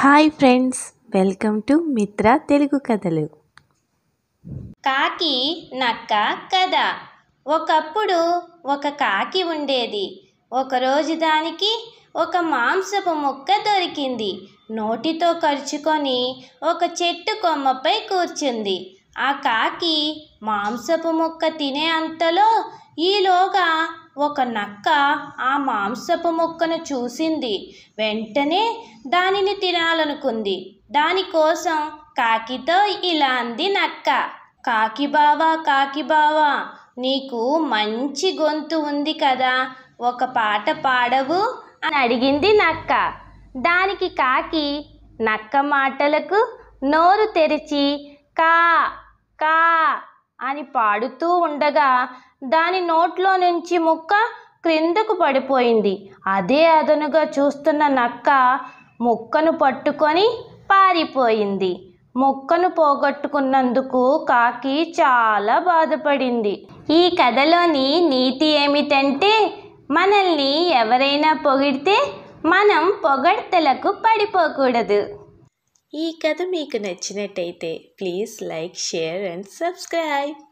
hi friends welcome to మిత్ర తెలుగు కథలు కాకి నక్క కథ ఒకప్పుడు ఒక కాకి ఉండేది ఒకరోజు దానికి ఒక మాంసపు ముక్క దొరికింది నోటితో ఖర్చుకొని ఒక చెట్టు కొమ్మపై కూర్చుంది ఆ కాకి మాంసపు ముక్క తినే అంతలో ఈలోగా ఒక నక్క ఆ మాంసపు ముక్కను చూసింది వెంటనే దానిని తినాలనుకుంది దానికోసం కాకితో ఇలా అంది నక్క కాకి బావా కాకి బావా నీకు మంచి గొంతు ఉంది కదా ఒక పాట పాడవు అని అడిగింది నక్క దానికి కాకి నక్క మాటలకు నోరు తెరిచి కా కా అని పాడుతూ ఉండగా దాని నోట్లో నుంచి ముక్క క్రిందకు పడిపోయింది అదే అదనుగా చూస్తున్న నక్క ముక్కను పట్టుకొని పారిపోయింది మొక్కను పోగొట్టుకున్నందుకు కాకి చాలా బాధపడింది ఈ కథలోని నీతి ఏమిటంటే మనల్ని ఎవరైనా పొగిడితే మనం పొగడ్తలకు పడిపోకూడదు ఈ కథ మీకు నచ్చినట్టయితే please like share and subscribe